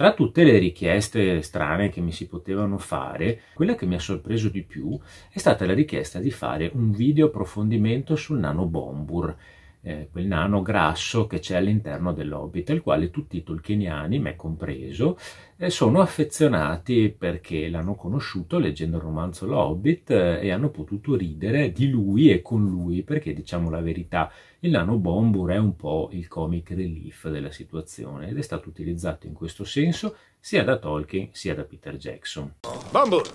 Tra tutte le richieste strane che mi si potevano fare, quella che mi ha sorpreso di più è stata la richiesta di fare un video approfondimento sul nano Bombur eh, quel nano grasso che c'è all'interno dell'Hobbit, al quale tutti i tolkieniani, me compreso, eh, sono affezionati perché l'hanno conosciuto leggendo il romanzo L'Hobbit eh, e hanno potuto ridere di lui e con lui, perché diciamo la verità, il nano Bombur è un po' il comic relief della situazione ed è stato utilizzato in questo senso sia da Tolkien sia da Peter Jackson. Bombur!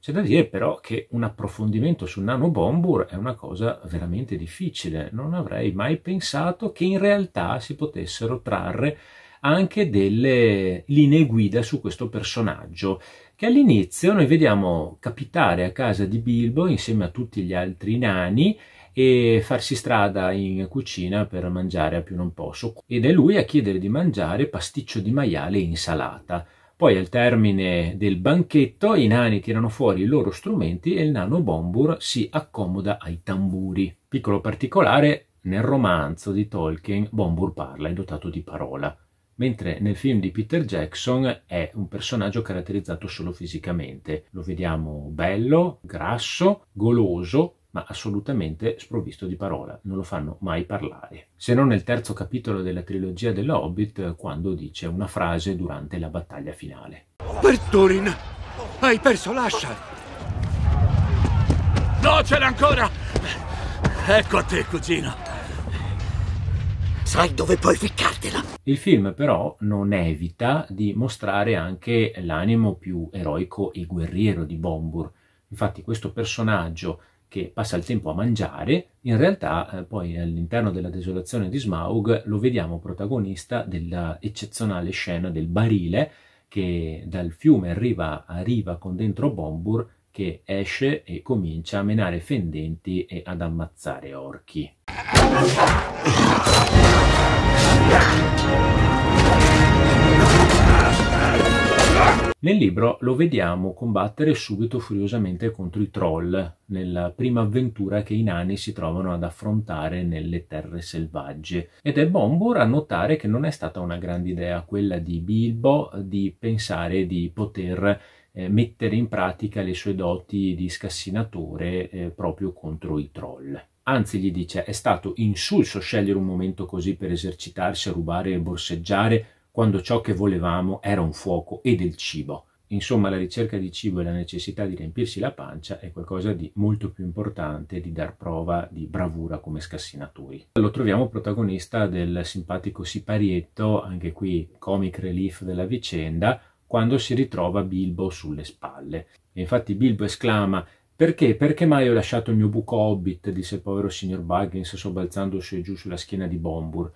C'è da dire però che un approfondimento su Bombur è una cosa veramente difficile. Non avrei mai pensato che in realtà si potessero trarre anche delle linee guida su questo personaggio che all'inizio noi vediamo capitare a casa di Bilbo insieme a tutti gli altri nani e farsi strada in cucina per mangiare a più non posso ed è lui a chiedere di mangiare pasticcio di maiale e insalata. Poi al termine del banchetto i nani tirano fuori i loro strumenti e il nano Bombur si accomoda ai tamburi. Piccolo particolare, nel romanzo di Tolkien Bombur parla, è dotato di parola, mentre nel film di Peter Jackson è un personaggio caratterizzato solo fisicamente. Lo vediamo bello, grasso, goloso, ma assolutamente sprovvisto di parola, non lo fanno mai parlare. Se non nel terzo capitolo della trilogia dell'Hobbit, quando dice una frase durante la battaglia finale. Per hai perso l'ascia! No, ce l'ha ancora! Ecco a te, cugino! sai dove puoi ficcartela. Il film però non evita di mostrare anche l'animo più eroico e guerriero di Bombur. Infatti questo personaggio che passa il tempo a mangiare, in realtà eh, poi all'interno della desolazione di Smaug lo vediamo protagonista dell'eccezionale scena del barile che dal fiume arriva a riva con dentro Bombur che esce e comincia a menare fendenti e ad ammazzare orchi. Nel libro lo vediamo combattere subito furiosamente contro i troll, nella prima avventura che i nani si trovano ad affrontare nelle terre selvagge. Ed è Bombur a notare che non è stata una grande idea quella di Bilbo di pensare di poter eh, mettere in pratica le sue doti di scassinatore eh, proprio contro i troll. Anzi, gli dice, è stato insulso scegliere un momento così per esercitarsi, a rubare e borseggiare, quando ciò che volevamo era un fuoco e del cibo. Insomma, la ricerca di cibo e la necessità di riempirsi la pancia è qualcosa di molto più importante di dar prova di bravura come scassinatori. Lo troviamo protagonista del simpatico siparietto, anche qui comic relief della vicenda, quando si ritrova Bilbo sulle spalle. E infatti Bilbo esclama perché? Perché mai ho lasciato il mio buco hobbit? disse il povero signor Buggins sobbalzando su e giù sulla schiena di Bombur.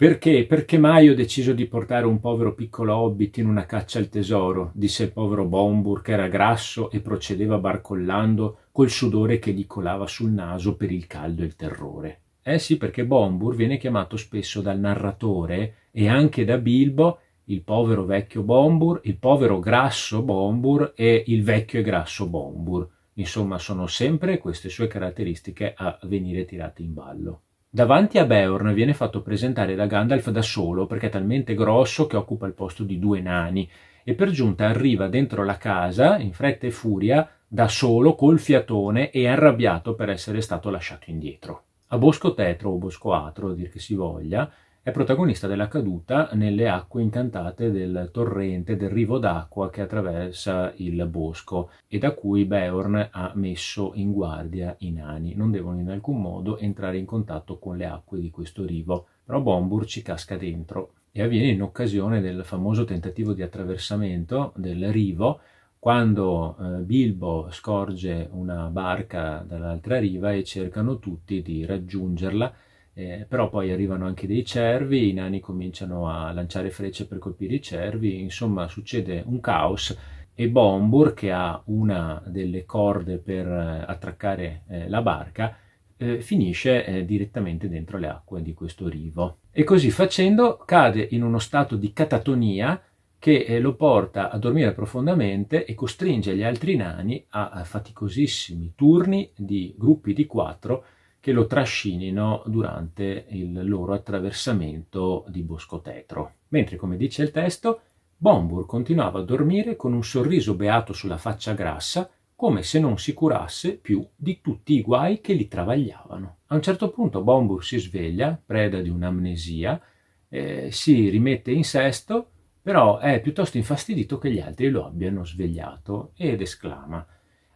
Perché? Perché mai ho deciso di portare un povero piccolo hobbit in una caccia al tesoro? disse il povero Bombur che era grasso e procedeva barcollando col sudore che gli colava sul naso per il caldo e il terrore. Eh sì, perché Bombur viene chiamato spesso dal narratore e anche da Bilbo il povero vecchio Bombur, il povero grasso Bombur e il vecchio e grasso Bombur. Insomma, sono sempre queste sue caratteristiche a venire tirate in ballo. Davanti a Beorn viene fatto presentare da Gandalf da solo perché è talmente grosso che occupa il posto di due nani e per giunta arriva dentro la casa in fretta e furia da solo col fiatone e arrabbiato per essere stato lasciato indietro. A Bosco Tetro o Bosco Atro, a dir che si voglia, è protagonista della caduta nelle acque incantate del torrente, del rivo d'acqua che attraversa il bosco e da cui Beorn ha messo in guardia i nani. Non devono in alcun modo entrare in contatto con le acque di questo rivo. Però Bombur ci casca dentro e avviene in occasione del famoso tentativo di attraversamento del rivo quando eh, Bilbo scorge una barca dall'altra riva e cercano tutti di raggiungerla eh, però poi arrivano anche dei cervi, i nani cominciano a lanciare frecce per colpire i cervi, insomma succede un caos e Bombur, che ha una delle corde per eh, attraccare eh, la barca, eh, finisce eh, direttamente dentro le acque di questo rivo. E così facendo cade in uno stato di catatonia che eh, lo porta a dormire profondamente e costringe gli altri nani a faticosissimi turni di gruppi di quattro che lo trascinino durante il loro attraversamento di Bosco Tetro. Mentre, come dice il testo, Bombur continuava a dormire con un sorriso beato sulla faccia grassa, come se non si curasse più di tutti i guai che li travagliavano. A un certo punto Bombur si sveglia, preda di un'amnesia, eh, si rimette in sesto, però è piuttosto infastidito che gli altri lo abbiano svegliato ed esclama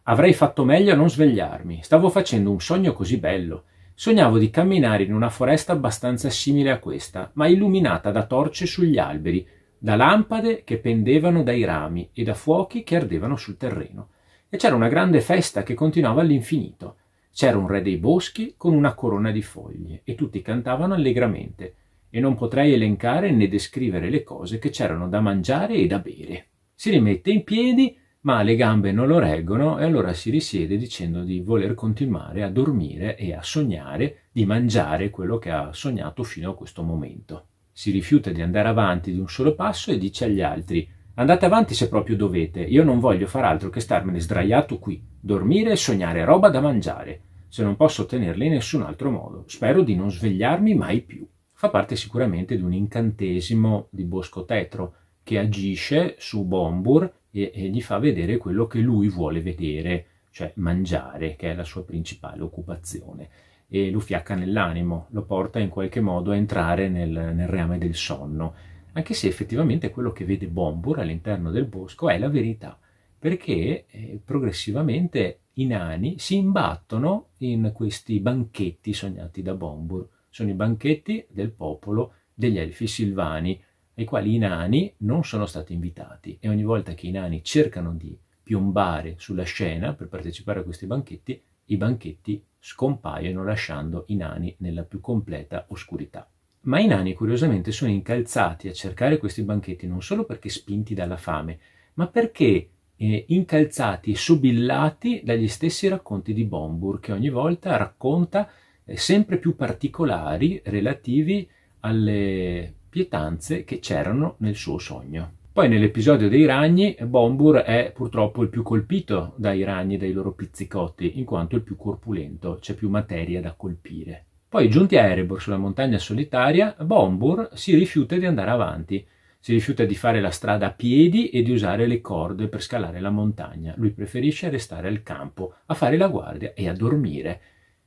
Avrei fatto meglio a non svegliarmi. Stavo facendo un sogno così bello. Sognavo di camminare in una foresta abbastanza simile a questa, ma illuminata da torce sugli alberi, da lampade che pendevano dai rami e da fuochi che ardevano sul terreno. E c'era una grande festa che continuava all'infinito. C'era un re dei boschi con una corona di foglie e tutti cantavano allegramente e non potrei elencare né descrivere le cose che c'erano da mangiare e da bere. Si rimette in piedi ma le gambe non lo reggono e allora si risiede dicendo di voler continuare a dormire e a sognare di mangiare quello che ha sognato fino a questo momento. Si rifiuta di andare avanti di un solo passo e dice agli altri andate avanti se proprio dovete, io non voglio far altro che starmene sdraiato qui, dormire e sognare roba da mangiare, se non posso tenerle in nessun altro modo, spero di non svegliarmi mai più. Fa parte sicuramente di un incantesimo di Bosco Tetro che agisce su Bombur e, e gli fa vedere quello che lui vuole vedere, cioè mangiare, che è la sua principale occupazione e lo fiacca nell'animo, lo porta in qualche modo a entrare nel, nel, reame del sonno, anche se effettivamente quello che vede Bombur all'interno del bosco è la verità, perché eh, progressivamente i nani si imbattono in questi banchetti sognati da Bombur, sono i banchetti del popolo degli elfi silvani, ai quali i nani non sono stati invitati e ogni volta che i nani cercano di piombare sulla scena per partecipare a questi banchetti, i banchetti scompaiono lasciando i nani nella più completa oscurità. Ma i nani curiosamente sono incalzati a cercare questi banchetti non solo perché spinti dalla fame, ma perché eh, incalzati e subillati dagli stessi racconti di Bombur che ogni volta racconta eh, sempre più particolari relativi alle pietanze che c'erano nel suo sogno. Poi nell'episodio dei ragni, Bombur è purtroppo il più colpito dai ragni, e dai loro pizzicotti, in quanto il più corpulento, c'è più materia da colpire. Poi giunti a Erebor sulla montagna solitaria, Bombur si rifiuta di andare avanti, si rifiuta di fare la strada a piedi e di usare le corde per scalare la montagna. Lui preferisce restare al campo, a fare la guardia e a dormire.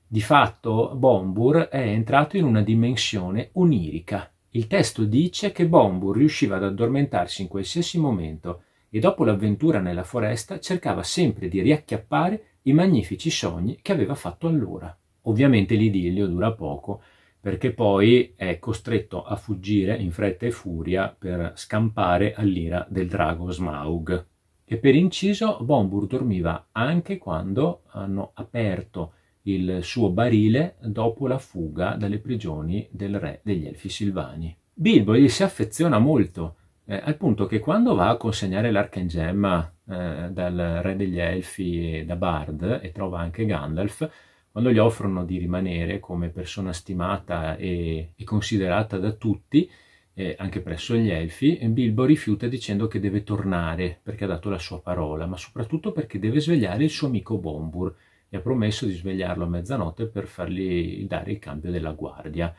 Di fatto Bombur è entrato in una dimensione onirica, il testo dice che Bombur riusciva ad addormentarsi in qualsiasi momento e dopo l'avventura nella foresta cercava sempre di riacchiappare i magnifici sogni che aveva fatto allora. Ovviamente l'idillio dura poco perché poi è costretto a fuggire in fretta e furia per scampare all'ira del drago Smaug. E per inciso, Bombur dormiva anche quando hanno aperto il suo barile dopo la fuga dalle prigioni del re degli Elfi Silvani. Bilbo gli si affeziona molto, eh, al punto che quando va a consegnare l'arcangemma eh, dal re degli Elfi e da Bard, e trova anche Gandalf, quando gli offrono di rimanere come persona stimata e, e considerata da tutti, eh, anche presso gli Elfi, Bilbo rifiuta dicendo che deve tornare perché ha dato la sua parola, ma soprattutto perché deve svegliare il suo amico Bombur, e ha promesso di svegliarlo a mezzanotte per fargli dare il cambio della guardia.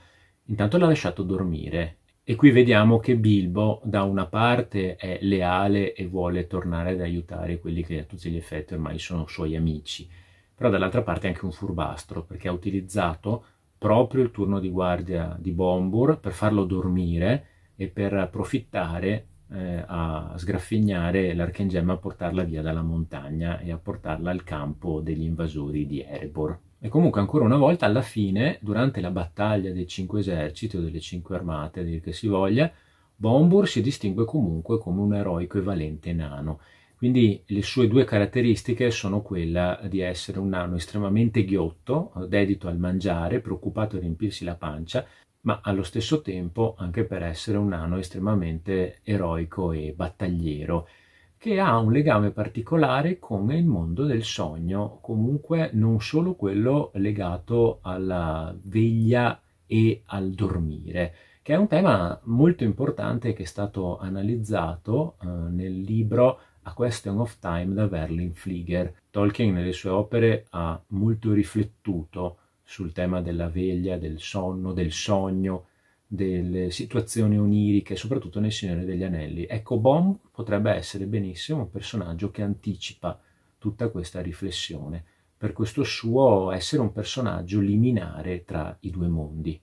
Intanto l'ha lasciato dormire e qui vediamo che Bilbo da una parte è leale e vuole tornare ad aiutare quelli che a tutti gli effetti ormai sono suoi amici, però dall'altra parte è anche un furbastro perché ha utilizzato proprio il turno di guardia di Bombur per farlo dormire e per approfittare eh, a sgraffignare l'archengemma, a portarla via dalla montagna e a portarla al campo degli invasori di Erebor. E comunque ancora una volta alla fine, durante la battaglia dei cinque eserciti o delle cinque armate, dir che si voglia, Bombur si distingue comunque come un eroico e valente nano. Quindi le sue due caratteristiche sono quella di essere un nano estremamente ghiotto, dedito al mangiare, preoccupato a riempirsi la pancia, ma allo stesso tempo anche per essere un nano estremamente eroico e battagliero, che ha un legame particolare con il mondo del sogno, comunque non solo quello legato alla veglia e al dormire, che è un tema molto importante che è stato analizzato eh, nel libro A Question of Time da Verlin Flieger. Tolkien nelle sue opere ha molto riflettuto sul tema della veglia, del sonno, del sogno, delle situazioni oniriche, soprattutto nel Signore degli Anelli. Ecco, Bomb potrebbe essere benissimo un personaggio che anticipa tutta questa riflessione, per questo suo essere un personaggio liminare tra i due mondi.